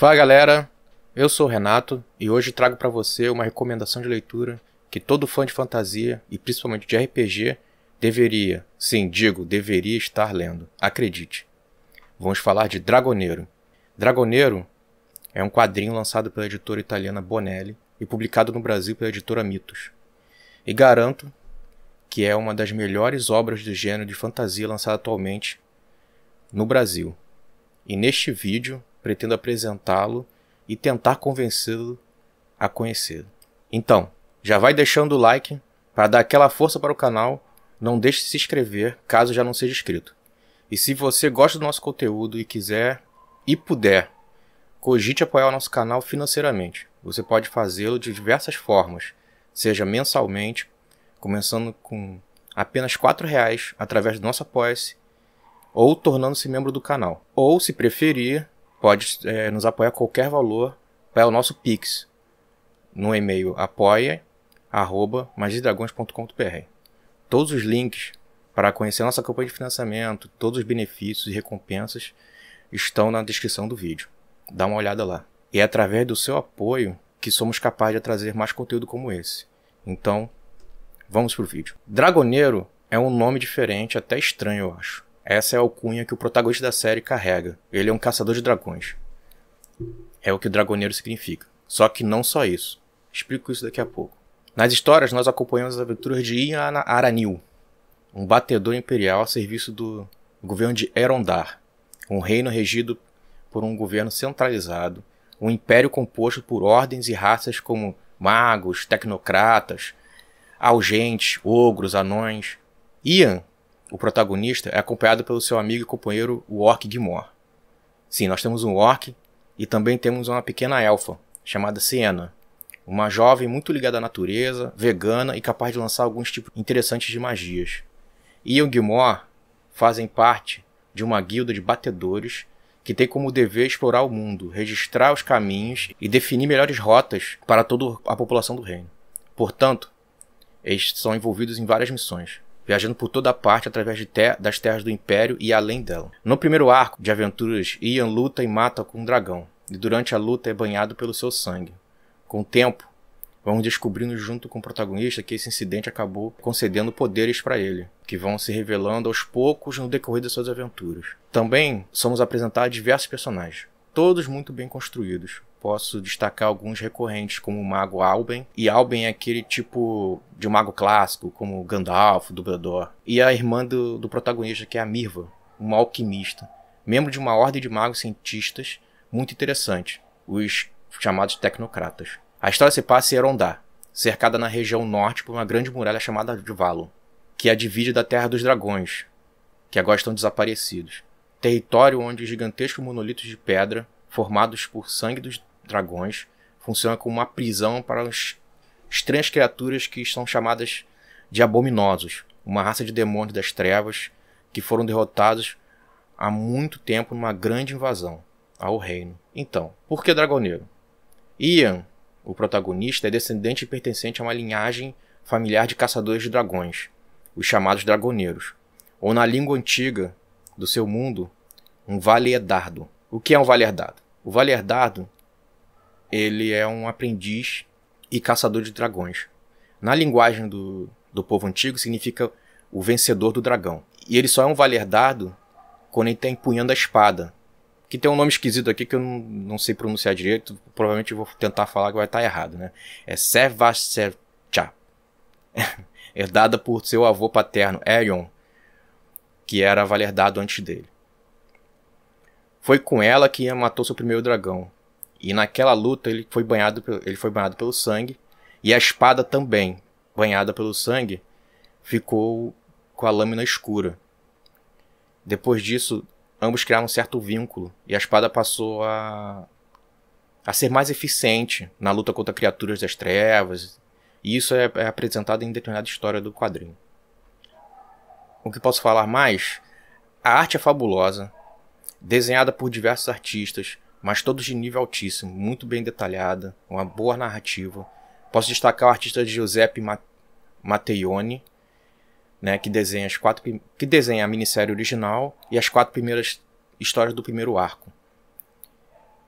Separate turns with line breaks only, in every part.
Fala galera, eu sou o Renato e hoje trago para você uma recomendação de leitura que todo fã de fantasia e principalmente de RPG deveria, sim, digo, deveria estar lendo. Acredite. Vamos falar de Dragoneiro. Dragoneiro é um quadrinho lançado pela editora italiana Bonelli e publicado no Brasil pela editora Mitos. E garanto que é uma das melhores obras do gênero de fantasia lançada atualmente no Brasil. E neste vídeo pretendo apresentá-lo e tentar convencê-lo a conhecê-lo. Então, já vai deixando o like para dar aquela força para o canal. Não deixe de se inscrever caso já não seja inscrito. E se você gosta do nosso conteúdo e quiser e puder, cogite apoiar o nosso canal financeiramente. Você pode fazê-lo de diversas formas, seja mensalmente, começando com apenas R$ reais através do nosso apoia ou tornando-se membro do canal. Ou, se preferir, pode é, nos apoiar qualquer valor o nosso Pix no e-mail apoia@magidragões.com.br. Todos os links para conhecer nossa campanha de financiamento, todos os benefícios e recompensas estão na descrição do vídeo. Dá uma olhada lá. E é através do seu apoio que somos capazes de trazer mais conteúdo como esse. Então, vamos pro vídeo. Dragoneiro é um nome diferente, até estranho, eu acho. Essa é a alcunha que o protagonista da série carrega. Ele é um caçador de dragões. É o que o dragoneiro significa. Só que não só isso. Explico isso daqui a pouco. Nas histórias, nós acompanhamos as aventuras de Ian Aranil, um batedor imperial a serviço do governo de Erondar, um reino regido por um governo centralizado, um império composto por ordens e raças como magos, tecnocratas, algentes, ogros, anões. Ian o protagonista é acompanhado pelo seu amigo e companheiro, o Orc Gimor. Sim, nós temos um Orc e também temos uma pequena elfa, chamada Siena. Uma jovem muito ligada à natureza, vegana e capaz de lançar alguns tipos interessantes de magias. E o Gimor fazem parte de uma guilda de batedores que tem como dever explorar o mundo, registrar os caminhos e definir melhores rotas para toda a população do reino. Portanto, eles são envolvidos em várias missões viajando por toda parte através de ter das terras do Império e além dela. No primeiro arco de aventuras, Ian luta e mata com um dragão, e durante a luta é banhado pelo seu sangue. Com o tempo, vamos descobrindo junto com o protagonista que esse incidente acabou concedendo poderes para ele, que vão se revelando aos poucos no decorrer das suas aventuras. Também somos apresentados diversos personagens, todos muito bem construídos, posso destacar alguns recorrentes, como o Mago Alben. E Alben é aquele tipo de mago clássico, como Gandalf, Dublador. E a irmã do, do protagonista, que é a Mirva, uma alquimista. Membro de uma ordem de magos cientistas muito interessante, os chamados tecnocratas. A história se passa em Erondá, cercada na região norte por uma grande muralha chamada de Valon, que a divide da Terra dos Dragões, que agora estão desaparecidos. Território onde gigantescos monolitos de pedra, formados por sangue dos dragões funciona como uma prisão para as estranhas criaturas que são chamadas de abominosos, uma raça de demônios das trevas que foram derrotados há muito tempo numa grande invasão ao reino. Então, por que dragoneiro? Ian, o protagonista, é descendente e pertencente a uma linhagem familiar de caçadores de dragões, os chamados Dragoneiros, ou na língua antiga do seu mundo, um Vale O que é um Vale O Vale ele é um aprendiz e caçador de dragões. Na linguagem do, do povo antigo, significa o vencedor do dragão. E ele só é um valerdado quando ele está empunhando a espada. Que tem um nome esquisito aqui que eu não, não sei pronunciar direito, provavelmente vou tentar falar que vai estar tá errado, né? É Servasercha, herdada por seu avô paterno, Erion, que era valerdado antes dele. Foi com ela que matou seu primeiro dragão, e naquela luta ele foi banhado, ele foi banhado pelo sangue. E a espada também, banhada pelo sangue, ficou com a lâmina escura. Depois disso, ambos criaram um certo vínculo. E a espada passou a, a ser mais eficiente na luta contra criaturas das trevas. E isso é, é apresentado em determinada história do quadrinho. O que posso falar mais? A arte é fabulosa, desenhada por diversos artistas, mas todos de nível altíssimo, muito bem detalhada, uma boa narrativa. Posso destacar o artista Giuseppe Matteoni, né, que desenha as quatro que desenha a minissérie original e as quatro primeiras histórias do primeiro arco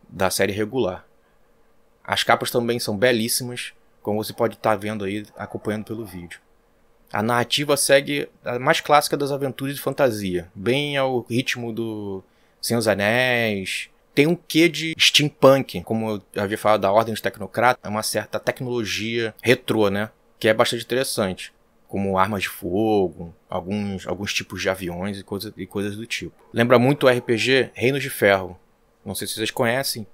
da série regular. As capas também são belíssimas, como você pode estar tá vendo aí acompanhando pelo vídeo. A narrativa segue a mais clássica das aventuras de fantasia, bem ao ritmo do Senhor dos Anéis, tem um quê de steampunk, como eu havia falado da Ordem dos Tecnocratas, é uma certa tecnologia retrô, né? Que é bastante interessante, como armas de fogo, alguns, alguns tipos de aviões e, coisa, e coisas do tipo. Lembra muito o RPG Reinos de Ferro. Não sei se vocês conhecem,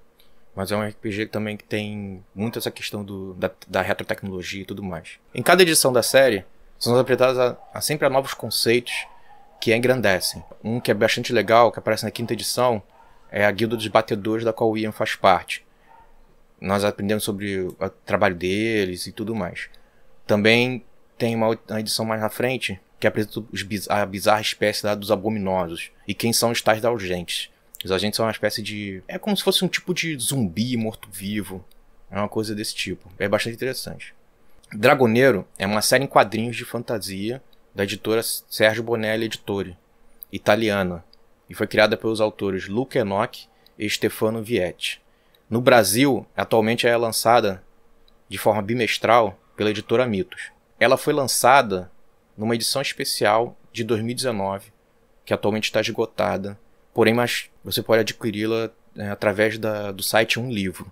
mas é um RPG também que tem muito essa questão do, da, da retrotecnologia e tudo mais. Em cada edição da série, são apresentados a, a sempre a novos conceitos que engrandecem. Um que é bastante legal, que aparece na quinta edição, é a guilda dos batedores da qual o Ian faz parte. Nós aprendemos sobre o trabalho deles e tudo mais. Também tem uma edição mais na frente que apresenta biz a bizarra espécie da, dos abominosos e quem são os tais da urgentes. Os agentes são uma espécie de. É como se fosse um tipo de zumbi morto-vivo. É uma coisa desse tipo. É bastante interessante. Dragoneiro é uma série em quadrinhos de fantasia da editora Sergio Bonelli Editore, italiana e foi criada pelos autores Luke Enoch e Stefano Vietti. No Brasil, atualmente é lançada de forma bimestral pela editora Mitos. Ela foi lançada numa edição especial de 2019, que atualmente está esgotada, porém mas você pode adquiri-la é, através da, do site Um Livro.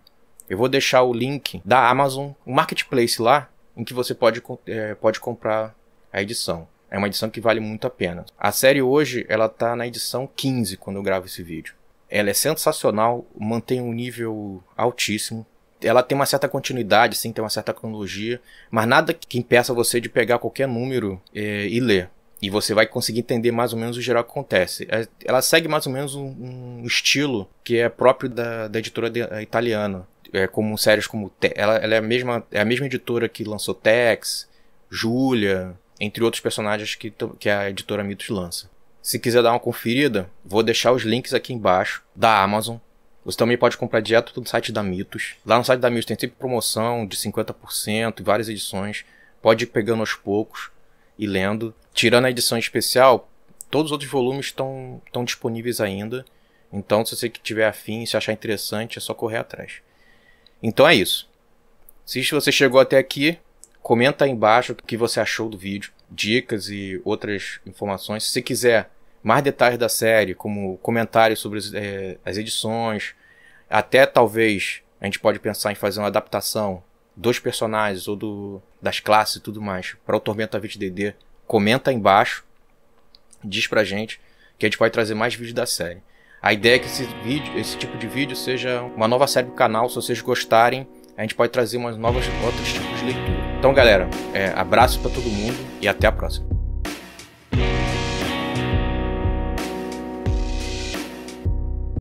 Eu vou deixar o link da Amazon, um marketplace lá, em que você pode, é, pode comprar a edição. É uma edição que vale muito a pena. A série hoje, ela tá na edição 15 quando eu gravo esse vídeo. Ela é sensacional, mantém um nível altíssimo. Ela tem uma certa continuidade, sim, tem uma certa cronologia, mas nada que impeça você de pegar qualquer número é, e ler. E você vai conseguir entender mais ou menos o geral que acontece. É, ela segue mais ou menos um, um estilo que é próprio da, da editora de, eh, italiana. É, como séries como. Ela, ela, é, a mesma, é a mesma editora que lançou Tex, Julia, entre outros personagens que, que a editora Mitos lança. Se quiser dar uma conferida, vou deixar os links aqui embaixo da Amazon. Você também pode comprar direto do site da Mitos. Lá no site da Mitos tem sempre promoção de 50% e várias edições. Pode ir pegando aos poucos e lendo. Tirando a edição especial, todos os outros volumes estão disponíveis ainda. Então, se você tiver afim, se achar interessante, é só correr atrás. Então é isso. Se você chegou até aqui, Comenta aí embaixo o que você achou do vídeo, dicas e outras informações. Se quiser mais detalhes da série, como comentários sobre as, é, as edições, até talvez a gente pode pensar em fazer uma adaptação dos personagens ou do, das classes e tudo mais para o Tormenta 20DD, comenta aí embaixo, diz pra gente que a gente pode trazer mais vídeos da série. A ideia é que esse vídeo, esse tipo de vídeo seja uma nova série do canal, se vocês gostarem, a gente pode trazer umas novas outros tipos de leitura. Então, galera, é, abraço para todo mundo e até a próxima.